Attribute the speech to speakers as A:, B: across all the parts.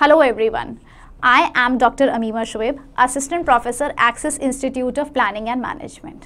A: Hello everyone. I am Dr. Amima Shoaib, Assistant Professor, Axis Institute of Planning and Management.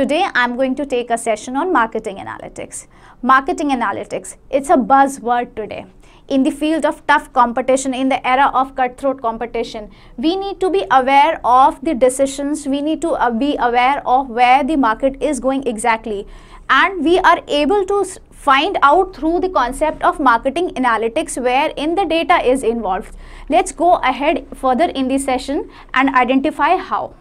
A: Today I'm going to take a session on marketing analytics. Marketing analytics, it's a buzzword today. In the field of tough competition, in the era of cutthroat competition, we need to be aware of the decisions, we need to uh, be aware of where the market is going exactly and we are able to find out through the concept of marketing analytics where in the data is involved. Let's go ahead further in the session and identify how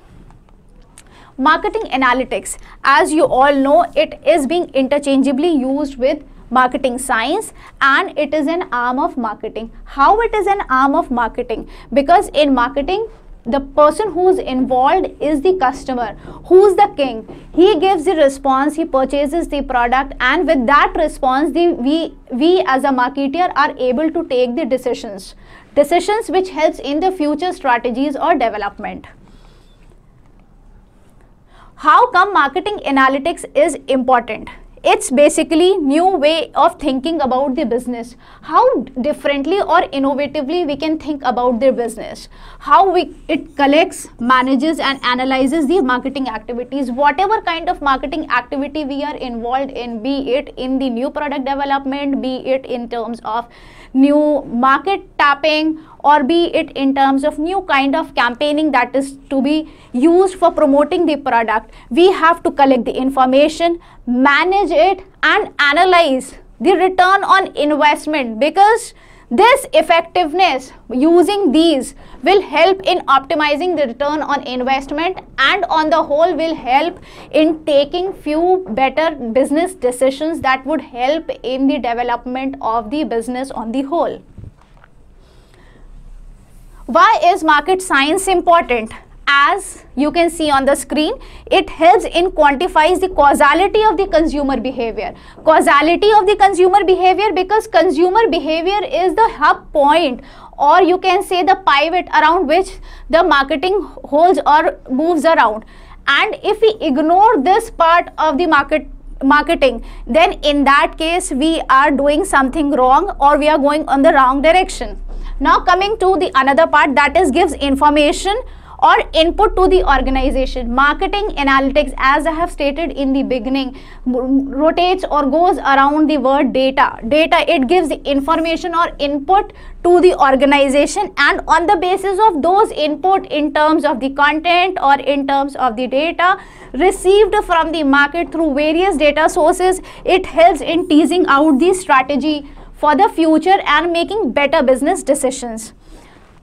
A: marketing analytics as you all know it is being interchangeably used with marketing science and it is an arm of marketing how it is an arm of marketing because in marketing the person who's involved is the customer who's the king he gives the response he purchases the product and with that response the we we as a marketer are able to take the decisions decisions which helps in the future strategies or development how come marketing analytics is important it's basically new way of thinking about the business how differently or innovatively we can think about their business how we it collects manages and analyzes the marketing activities whatever kind of marketing activity we are involved in be it in the new product development be it in terms of new market tapping or be it in terms of new kind of campaigning that is to be used for promoting the product, we have to collect the information, manage it and analyze the return on investment because this effectiveness using these will help in optimizing the return on investment and on the whole will help in taking few better business decisions that would help in the development of the business on the whole. Why is market science important? As you can see on the screen, it helps in quantifies the causality of the consumer behavior. Causality of the consumer behavior because consumer behavior is the hub point or you can say the pivot around which the marketing holds or moves around. And if we ignore this part of the market marketing then in that case we are doing something wrong or we are going on the wrong direction now coming to the another part that is gives information or input to the organization marketing analytics as i have stated in the beginning rotates or goes around the word data data it gives information or input to the organization and on the basis of those input in terms of the content or in terms of the data received from the market through various data sources it helps in teasing out the strategy for the future and making better business decisions.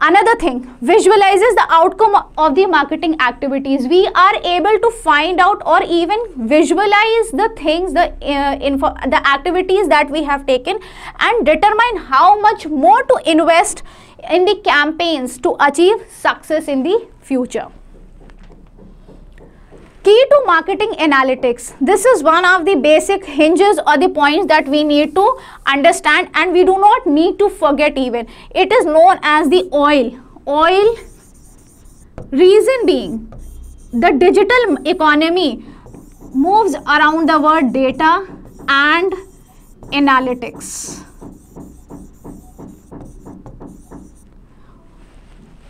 A: Another thing, visualizes the outcome of the marketing activities. We are able to find out or even visualize the things, the uh, info, the activities that we have taken and determine how much more to invest in the campaigns to achieve success in the future. Key to marketing analytics. This is one of the basic hinges or the points that we need to understand and we do not need to forget even. It is known as the oil. Oil reason being the digital economy moves around the word data and analytics.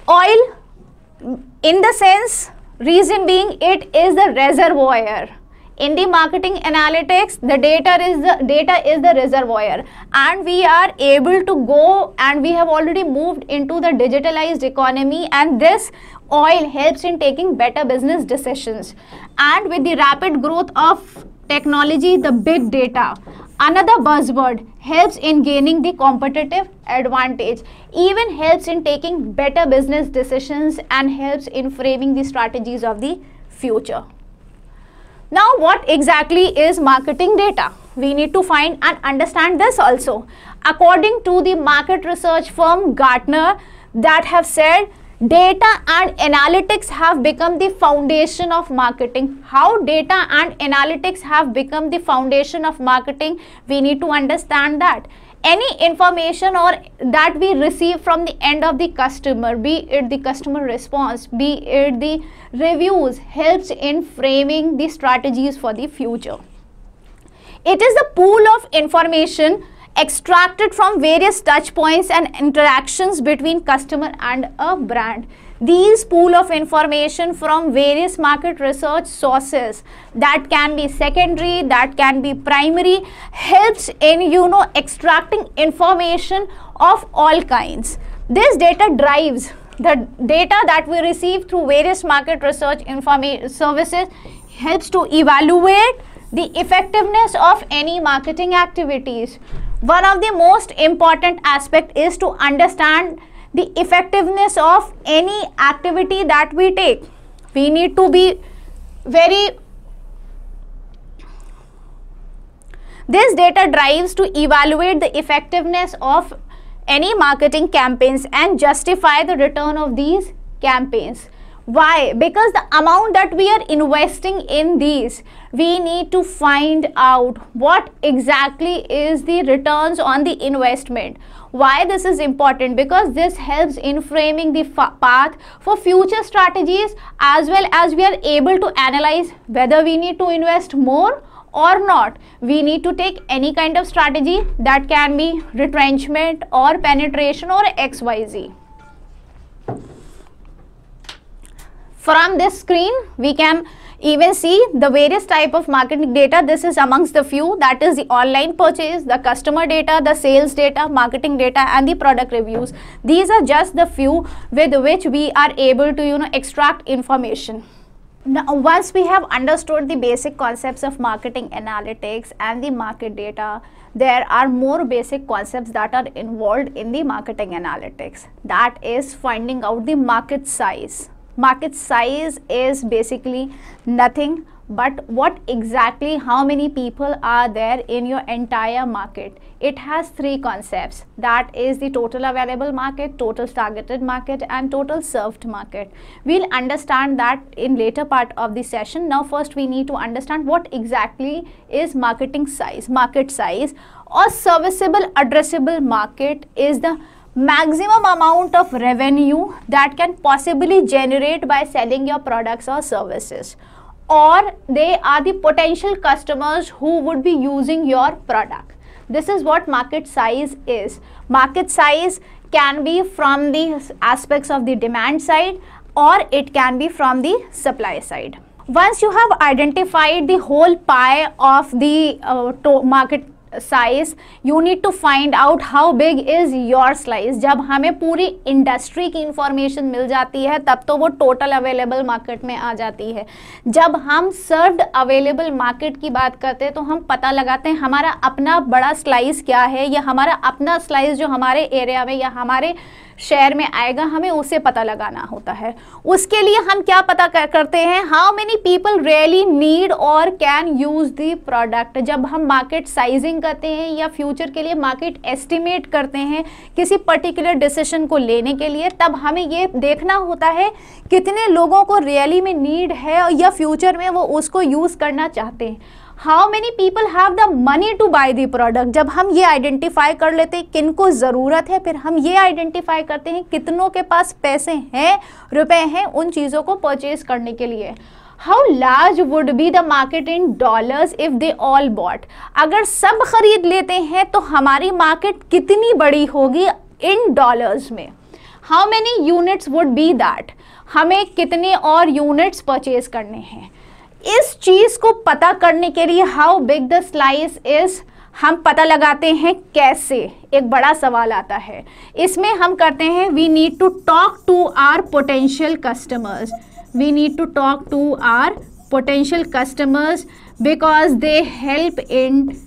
A: Oil in the sense Reason being it is the reservoir. In the marketing analytics, the data is the data is the reservoir and we are able to go and we have already moved into the digitalized economy and this oil helps in taking better business decisions. And with the rapid growth of technology, the big data, Another buzzword helps in gaining the competitive advantage, even helps in taking better business decisions and helps in framing the strategies of the future. Now, what exactly is marketing data? We need to find and understand this also. According to the market research firm Gartner that have said data and analytics have become the foundation of marketing how data and analytics have become the foundation of marketing we need to understand that any information or that we receive from the end of the customer be it the customer response be it the reviews helps in framing the strategies for the future it is a pool of information extracted from various touch points and interactions between customer and a brand. These pool of information from various market research sources that can be secondary, that can be primary, helps in you know extracting information of all kinds. This data drives the data that we receive through various market research information services helps to evaluate the effectiveness of any marketing activities one of the most important aspect is to understand the effectiveness of any activity that we take. We need to be very This data drives to evaluate the effectiveness of any marketing campaigns and justify the return of these campaigns. Why? Because the amount that we are investing in these, we need to find out what exactly is the returns on the investment. Why this is important? Because this helps in framing the path for future strategies as well as we are able to analyze whether we need to invest more or not we need to take any kind of strategy that can be retrenchment or penetration or xyz From this screen, we can even see the various type of marketing data. This is amongst the few that is the online purchase, the customer data, the sales data, marketing data and the product reviews. These are just the few with which we are able to you know extract information. Now, once we have understood the basic concepts of marketing analytics and the market data, there are more basic concepts that are involved in the marketing analytics. That is finding out the market size market size is basically nothing but what exactly how many people are there in your entire market it has three concepts that is the total available market total targeted market and total served market we'll understand that in later part of the session now first we need to understand what exactly is marketing size market size or serviceable addressable market is the maximum amount of revenue that can possibly generate by selling your products or services or they are the potential customers who would be using your product. This is what market size is. Market size can be from the aspects of the demand side or it can be from the supply side. Once you have identified the whole pie of the uh, market size you need to find out how big is your slice जब हमें पूरी industry की information मिल जाती है तब तो वो total available market में आ जाती है जब हम सर्व्ड अवेलेबल मार्केट की बात करते हैं तो हम पता लगाते हैं हमारा अपना बड़ा स्लाइस क्या है या हमारा अपना स्लाइस जो हमारे एरिया में या हमारे शहर में आएगा हमें उसे पता लगाना होता है उसके लिए हम क्या पता कर, करते हैं how many people really need और कैन यूज़ दी प्रोडक्ट जब हम मार्केट साइजिंग प्लानिंग करते हैं या फ्यूचर के लिए मार्केट एस्टिमेट करते हैं किसी पर्टिकुलर डिसीजन को लेने के लिए तब हमें ये देखना होता है कितने लोगों को रियली में नीड है या फ्यूचर में वो उसको यूज़ करना चाहते हैं how many people have the money to buy the product जब हम ये आइडेंटिफाई कर लेते हैं किन को ज़रूरत है फिर हम ये आइडेंटिफाई करते हैं कितनों के पास पैसे हैं रुपए हैं उन चीज़ों को परचेज करने के लिए how large would be the market in dollars if they all bought अगर सब खरीद लेते हैं तो हमारी मार्केट कितनी बड़ी होगी इन डॉलर्स में how many units would be that हमें कितने और यूनिट्स परचेज करने हैं इस चीज़ को पता करने के लिए how big the slice is हम पता लगाते हैं कैसे एक बड़ा सवाल आता है इसमें हम करते हैं we need to talk to our potential customers we need to talk to our potential customers because they help in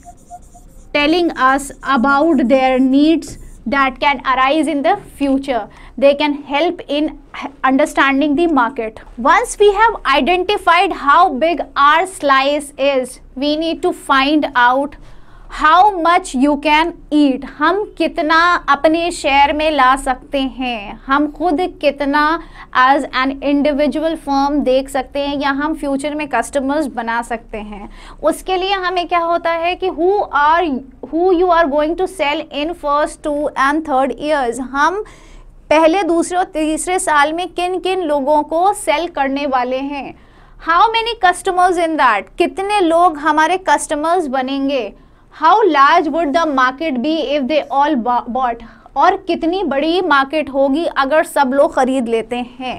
A: telling us about their needs that can arise in the future. They can help in understanding the market. Once we have identified how big our slice is, we need to find out how much you can eat हम कितना अपने share में ला सकते हैं हम खुद कितना as an individual firm देख सकते हैं या हम फ्यूचर में कस्टमर्स बना सकते हैं उसके लिए हमें क्या होता है कि who are who you are going to sell in first two and third years हम पहले दूसरे और तीसरे साल में किन किन लोगों को सेल करने वाले हैं how many customers in that कितने लोग हमारे कस्टमर्स बनेंगे how large would the market be if they all bought और कितनी बड़ी मार्केट होगी अगर सब लोग खरीद लेते हैं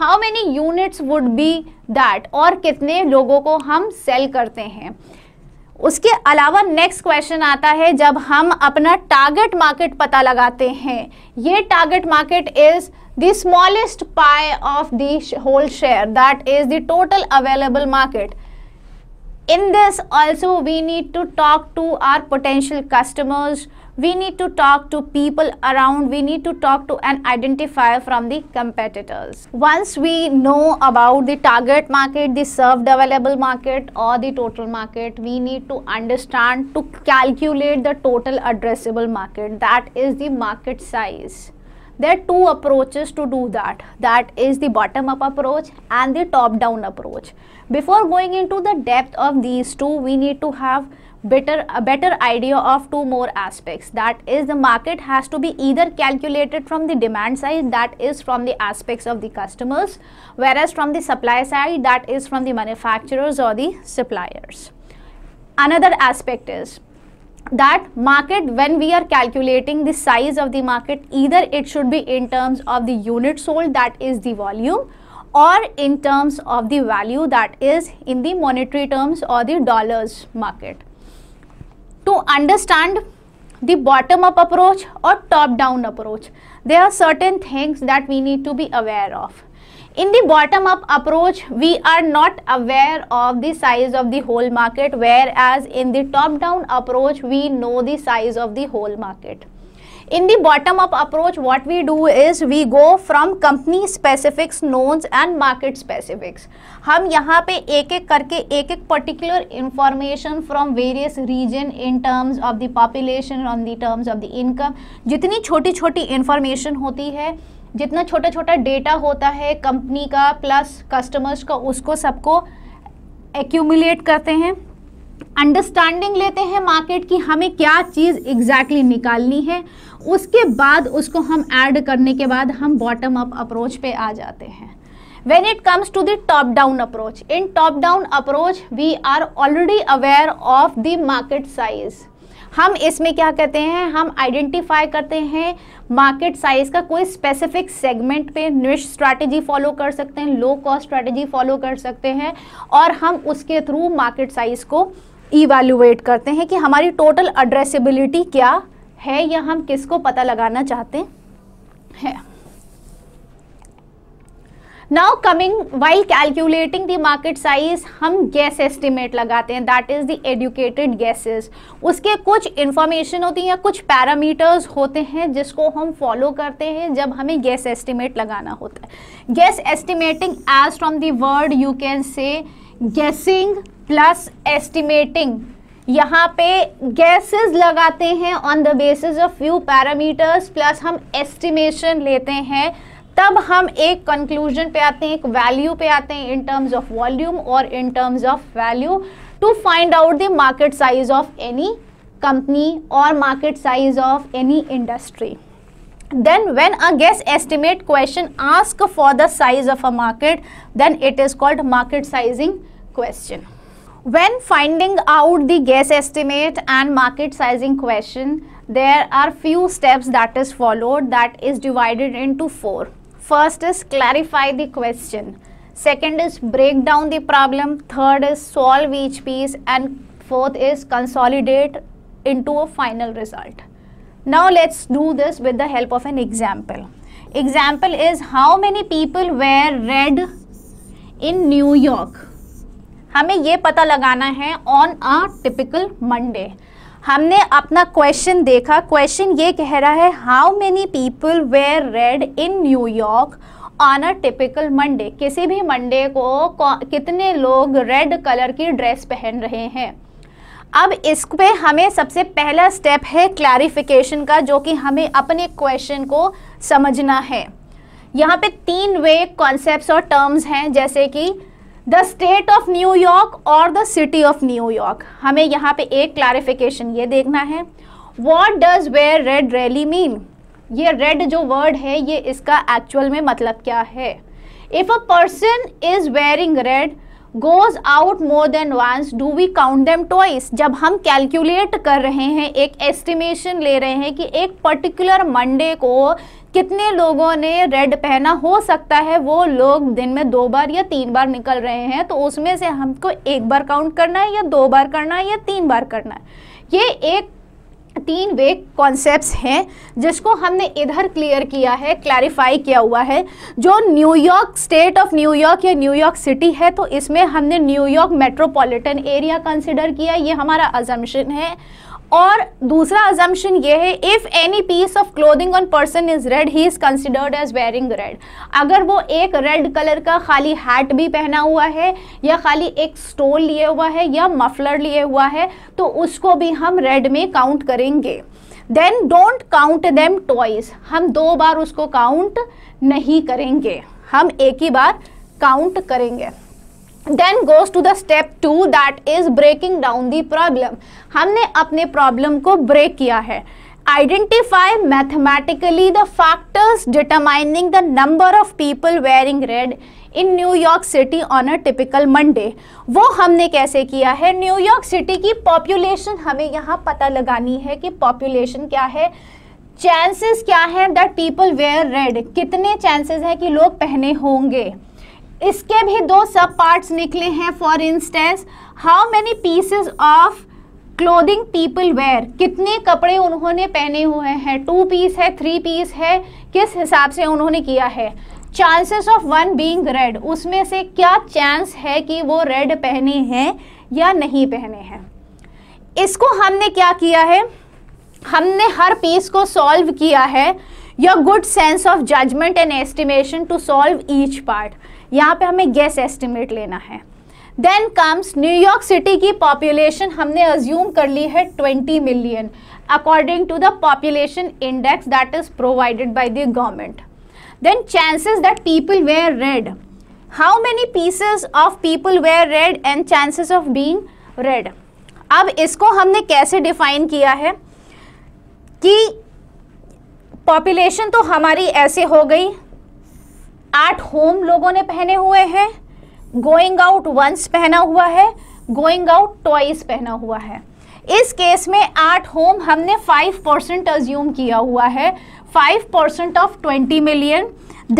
A: how many units would be that और कितने लोगों को हम सेल करते हैं उसके अलावा नेक्स्ट क्वेश्चन आता है जब हम अपना टारगेट मार्केट पता लगाते हैं ये target market is the smallest pie of the whole share that is the total available market in this also we need to talk to our potential customers we need to talk to people around we need to talk to an identifier from the competitors once we know about the target market the served available market or the total market we need to understand to calculate the total addressable market that is the market size there are two approaches to do that that is the bottom up approach and the top down approach before going into the depth of these two we need to have better a better idea of two more aspects that is the market has to be either calculated from the demand side that is from the aspects of the customers whereas from the supply side that is from the manufacturers or the suppliers another aspect is that market when we are calculating the size of the market either it should be in terms of the unit sold that is the volume or in terms of the value that is in the monetary terms or the dollars market. To understand the bottom up approach or top down approach, there are certain things that we need to be aware of. in the bottom up approach we are not aware of the size of the whole market whereas in the top down approach we know the size of the whole market in the bottom up approach what we do is we go from company specifics knowns and market specifics हम यहाँ पे एक एक करके एक एक particular information from various region in terms of the population on the terms of the income जितनी छोटी छोटी information होती है जितना छोटा छोटा डेटा होता है कंपनी का प्लस कस्टमर्स का उसको सबको एक्यूमुलेट करते हैं अंडरस्टैंडिंग लेते हैं मार्केट की हमें क्या चीज़ एग्जैक्टली exactly निकालनी है उसके बाद उसको हम ऐड करने के बाद हम बॉटम अप अप्रोच पे आ जाते हैं when it comes to the top down approach in top down approach we are already aware of the market size हम इसमें क्या कहते हैं हम आइडेंटिफाई करते हैं मार्केट साइज का कोई स्पेसिफिक सेगमेंट पे निश स्ट्रैटेजी फॉलो कर सकते हैं लो कॉस्ट स्ट्रैटेजी फॉलो कर सकते हैं और हम उसके थ्रू मार्केट साइज को इवेल्युएट करते हैं कि हमारी टोटल एड्रेसिबिलिटी क्या है या हम किसको पता लगाना चाहते हैं now coming while calculating the market size हम गैस एस्टिमेट लगाते हैं that is the educated guesses उसके कुछ इंफॉर्मेशन होती है कुछ पैरामीटर्स होते हैं जिसको हम फॉलो करते हैं जब हमें गैस एस्टिमेट लगाना होता है guess estimating as from the word you can say guessing plus estimating यहाँ पे गैसेस लगाते हैं on the basis of few parameters plus हम एस्टिमेशन लेते हैं तब हम एक कंक्लूजन पे आते हैं एक वैल्यू पे आते हैं इन टर्म्स ऑफ वॉल्यूम और in terms of value to find out the market size of any company और market size of any industry then when a guess estimate question ask for the size of a market then it is called market sizing question when finding out the guess estimate and market sizing question there are few steps that is followed that is divided into four First is clarify the question. Second is break down the problem. Third is solve each piece. And fourth is consolidate into a final result. Now let's do this with the help of an example. Example is how many people were read in New York. हमें ये पता लगाना है on a typical Monday. हमने अपना question देखा question ये कह रहा है how many people where red in New York on a typical Monday किसी भी मंडे को कितने लोग रेड कलर की ड्रेस पहन रहे हैं अब इस पे हमें सबसे पहला स्टेप है क्लैरिफिकेशन का जो कि हमें अपने क्वेश्चन को समझना है यहाँ पे तीन वे कॉन्सेप्ट्स और टर्म्स हैं जैसे कि द स्टेट ऑफ न्यूयॉर्क और द सिटी ऑफ न्यूयॉर्क हमें यहाँ पे एक क्लैरिफिकेशन ये देखना है what does wear red really mean ये रेड जो वर्ड है ये इसका एक्चुअल में मतलब क्या है if a person is wearing red goes out more than once do we count them twice जब हम कैलकुलेट कर रहे हैं एक एस्टिमेशन ले रहे हैं कि एक पर्टिकुलर मंडे को कितने लोगों ने रेड पहना हो सकता है वो लोग दिन में दो बार या तीन बार निकल रहे हैं तो उसमें से हमको एक बार काउंट करना है या दो बार करना है या तीन बार करना है ये एक तीन वे कॉन्सेप्ट्स हैं जिसको हमने इधर क्लियर किया है क्लैरिफाई किया हुआ है जो न्यूयॉर्क स्टेट ऑफ न्यूयॉर्क या न्यूयॉर्क सिटी है तो इसमें हमने न्यूयॉर्क मेट्रोपॉलिटन एरिया कंसिडर किया ये हमारा अजम्पन है और दूसरा अजम्पन ये है if any piece of clothing on person is red he is considered as wearing red अगर वो एक रेड कलर का खाली हैट भी पहना हुआ है या खाली एक स्टोल लिए हुआ है या मफलर लिए हुआ है तो उसको भी हम रेड में काउंट करेंगे then don't count them twice हम दो बार उसको काउंट नहीं करेंगे हम एक ही बार काउंट करेंगे then goes to the step two that is breaking down the problem हमने अपने प्रॉब्लम को ब्रेक किया है identify mathematically the factors determining the number of people wearing red in New York City on a typical Monday. वो हमने कैसे किया है न्यूयॉर्क सिटी की पॉपुलेशन हमें यहाँ पता लगानी है कि पॉपुलेशन क्या है चांसेस क्या हैं दैट पीपल वेयर रेड कितने चांसेस हैं कि लोग पहने होंगे इसके भी दो सब पार्ट्स निकले हैं for instance how many pieces of clothing people wear कितने कपड़े उन्होंने पहने हुए हैं टू पीस है थ्री पीस है किस हिसाब से उन्होंने किया है chances of one being red उसमें से क्या चांस है कि वो रेड पहने हैं या नहीं पहने हैं इसको हमने क्या किया है हमने हर पीस को सॉल्व किया है your good sense of judgement and estimation to solve each part यहाँ पे हमें गेस एस्टिमेट लेना है देन कम्स न्यूयॉर्क सिटी की पॉपुलेशन हमने अज्यूम कर ली है 20 million according to the population index that is provided by the government then chances that people where red how many pieces of people where red and chances of being red अब इसको हमने कैसे define किया है कि population तो हमारी ऐसे हो गई आठ होम लोगों ने पहने हुए हैं गोइंग आउट वंस पहना हुआ है गोइंग आउट टॉइस पहना हुआ है इस केस में आठ होम हमने फाइव परसेंट अज्यूम किया हुआ है five percent of twenty million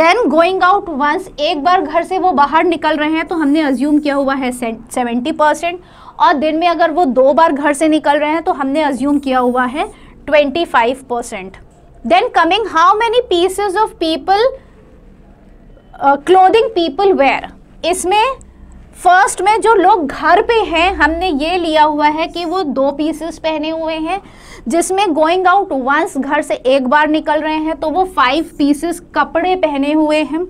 A: then going out once एक बार घर से वो बाहर निकल रहे हैं तो हमने अज्यूम किया हुआ है सेवेंटी परसेंट और दिन में अगर वो दो बार घर से निकल रहे हैं तो हमने अज्यूम किया हुआ है twenty five percent Then coming how many pieces of people uh, clothing people wear. इसमें फर्स्ट में जो लोग घर पे हैं हमने ये लिया हुआ है कि वो दो पीसेस पहने हुए हैं जिसमें गोइंग आउट वंस घर से एक बार निकल रहे हैं तो वो फाइव पीसेस कपड़े पहने हुए हैं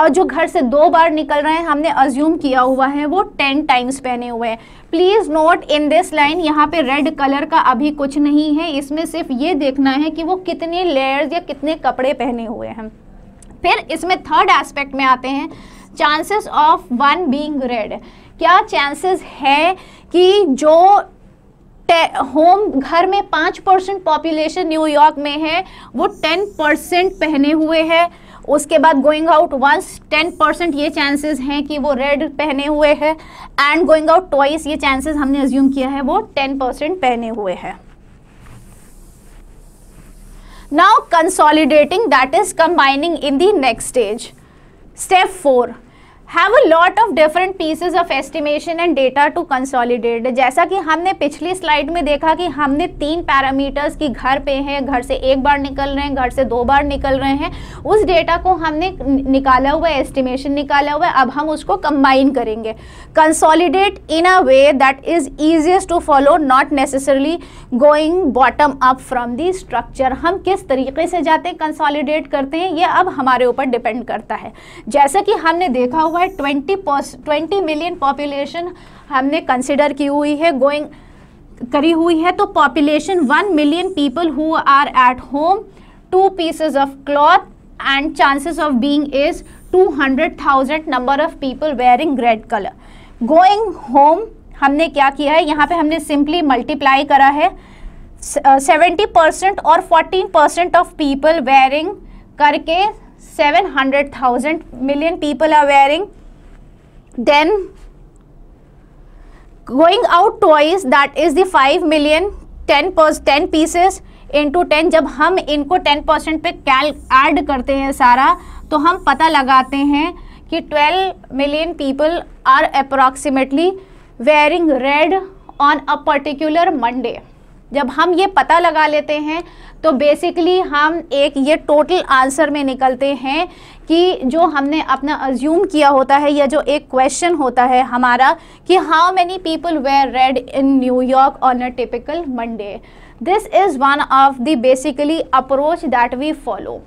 A: और जो घर से दो बार निकल रहे हैं हमने अज्यूम किया हुआ है वो टेन टाइम्स पहने हुए हैं please note in this line यहाँ पे रेड कलर का अभी कुछ नहीं है इसमें सिर्फ ये देखना है कि वो कितने लेयर्स या कितने कपड़े पहने हुए हैं फिर इसमें थर्ड एस्पेक्ट में आते हैं chances of one being red क्या चांसेस है कि जो होम घर में पाँच परसेंट पॉपुलेशन न्यूयॉर्क में है वो टेन परसेंट पहने हुए है उसके बाद going out once ten percent ये चांसेस हैं कि वो रेड पहने हुए है एंड गोइंग आउट ट्वाइस ये चांसेस हमने एज्यूम किया है वो टेन परसेंट पहने हुए है now consolidating that is combining in the next stage step four have a lot of different pieces of estimation and data to consolidate जैसा कि हमने पिछली स्लाइड में देखा कि हमने तीन पैरामीटर्स की घर पे हैं घर से एक बार निकल रहे हैं घर से दो बार निकल रहे हैं उस डेटा को हमने निकाला हुआ है एस्टिमेशन निकाला हुआ है अब हम उसको कंबाइन करेंगे consolidate in a way that is easiest to follow not necessarily going bottom up from the structure हम किस तरीके से जाते हैं कंसॉलिडेट करते हैं ये अब हमारे ऊपर डिपेंड करता है जैसा कि हमने देखा हुआ हुआ है ट्वेंटी ट्वेंटी मिलियन पॉपुलेशन हमने कंसिडर की हुई है गोइंग करी हुई है तो population one million people who are at home two pieces of cloth and chances of being is two hundred thousand number of people wearing red colour going home हमने क्या किया है यहाँ पे हमने सिंपली मल्टीप्लाई करा है सेवेंटी परसेंट uh, और fourteen percent of people wearing करके 700,000 million people are wearing. Then going out toys that is the 5 million 10 per ten pieces into ten जब हम इनको टेन परसेंट पे कैल एड करते हैं सारा तो हम पता लगाते हैं कि twelve million people are approximately wearing red on a particular Monday जब हम ये पता लगा लेते हैं तो बेसिकली हम एक ये टोटल आंसर में निकलते हैं कि जो हमने अपना अज्यूम किया होता है या जो एक क्वेश्चन होता है हमारा कि how many people where red in New York on a typical Monday this is one of the basically approach that we follow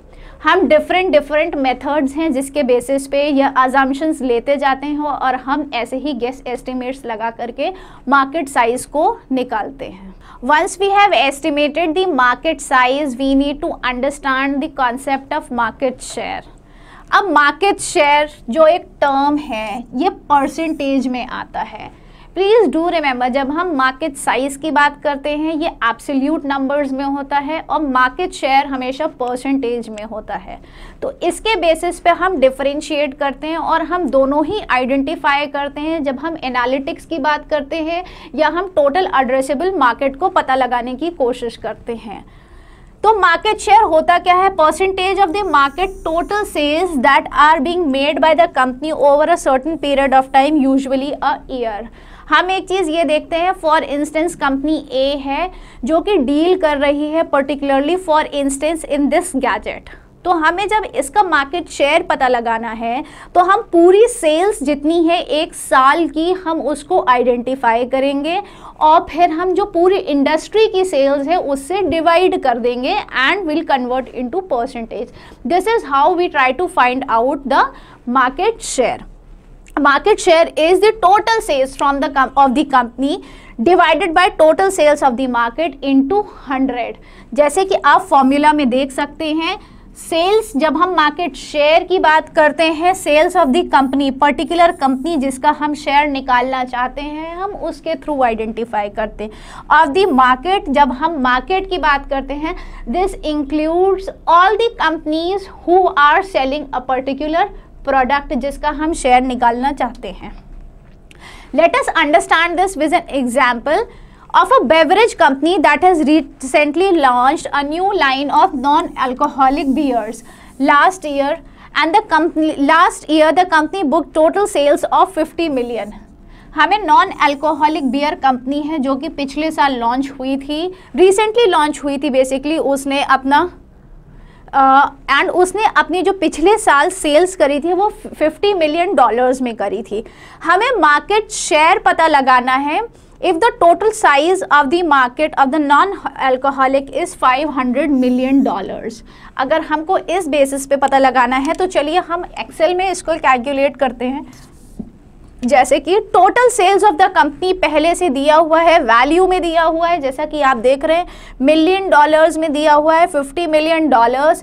A: हम डिफरेंट डिफरेंट मेथड्स हैं जिसके बेसिस पे यह आजामशंस लेते जाते हैं और हम ऐसे ही गेस एस्टिमेट्स लगा करके मार्केट साइज को निकालते हैं once we have estimated the market size we need to understand the concept of market share अब मार्केट शेयर जो एक टर्म है ये परसेंटेज में आता है प्लीज़ डू रिमेंबर जब हम मार्केट साइज़ की बात करते हैं ये एब्सोल्यूट नंबर्स में होता है और मार्केट शेयर हमेशा परसेंटेज में होता है तो इसके बेसिस पे हम डिफरेंशिएट करते हैं और हम दोनों ही आइडेंटिफाई करते हैं जब हम एनालिटिक्स की बात करते हैं या हम टोटल एड्रेसेबल मार्केट को पता लगाने की कोशिश करते हैं तो मार्केट शेयर होता क्या है percentage of the market total sales that are being made by the company over a certain period of time usually a year हम एक चीज़ ये देखते हैं फॉर इंस्टेंस कंपनी ए है जो कि डील कर रही है particularly for instance in this gadget तो हमें जब इसका मार्केट शेयर पता लगाना है तो हम पूरी सेल्स जितनी है एक साल की हम उसको आइडेंटिफाई करेंगे और फिर हम जो पूरी इंडस्ट्री की सेल्स है उससे डिवाइड कर देंगे and will convert into percentage this is how we try to find out the market share market share is the total sales from the of the company divided by total sales of the market into 100 जैसे कि आप formula में देख सकते हैं sales जब हम market share की बात करते हैं sales of the company particular company जिसका हम शेयर निकालना चाहते हैं हम उसके थ्रू आइडेंटिफाई करते हैं ऑफ दी मार्केट जब हम मार्केट की बात करते हैं this includes all the companies who are selling a particular product जिसका हम शेयर निकालना चाहते हैं let us understand this with an example of a beverage company that has recently launch a new line of non alcoholic beers last year and the company last year the company book total sales of fifty million हमें non alcoholic beer company है जो कि पिछले साल launch हुई थी recently launch हुई थी बेसिकली उसने अपना एंड उसने अपनी जो पिछले साल सेल्स करी थी वो 50 मिलियन डॉलर्स में करी थी हमें मार्केट शेयर पता लगाना है if the total size of the market of the non alcoholic is 500 million dollars अगर हमको इस बेसिस पे पता लगाना है तो चलिए हम एक्सेल में इसको कैलकुलेट करते हैं जैसे कि total sales of the company पहले से दिया हुआ है वैल्यू में दिया हुआ है जैसा कि आप देख रहे हैं मिलियन डॉलर्स में दिया हुआ है 50 million dollars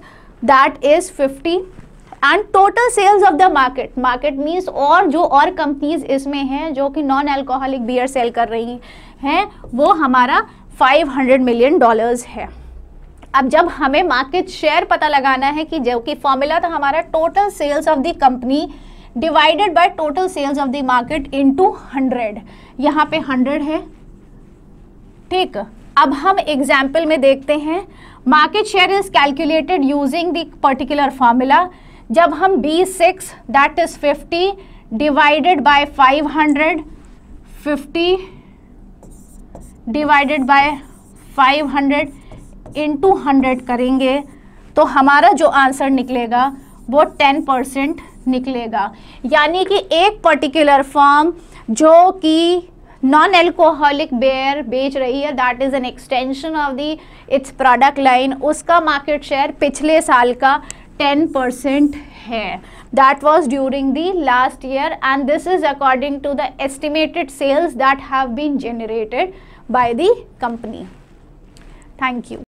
A: that is 50 and total sales of the market market means और जो और कंपनीज इसमें हैं जो कि नॉन अल्कोहलिक बियर सेल कर रही हैं वो हमारा हंड्रेड मिलियन डॉलर्स है अब जब हमें मार्केट शेयर पता लगाना है कि जो कि फॉर्मूला था हमारा total sales of the company divided by total sales of the market into hundred यहाँ पे हंड्रेड है ठीक अब हम एग्जाम्पल में देखते हैं market share is calculated using the particular formula जब हम B six that is fifty divided by five hundred fifty divided by five hundred into hundred करेंगे तो हमारा जो आंसर निकलेगा वो टेन परसेंट निकलेगा यानी कि एक पर्टिकुलर फॉर्म जो कि नॉन एल्कोहलिक बेयर बेच रही है that is an extension of the its product line उसका मार्केट शेयर पिछले साल का टेन परसेंट है that was during the last year and this is according to the estimated sales that have been generated by the company thank you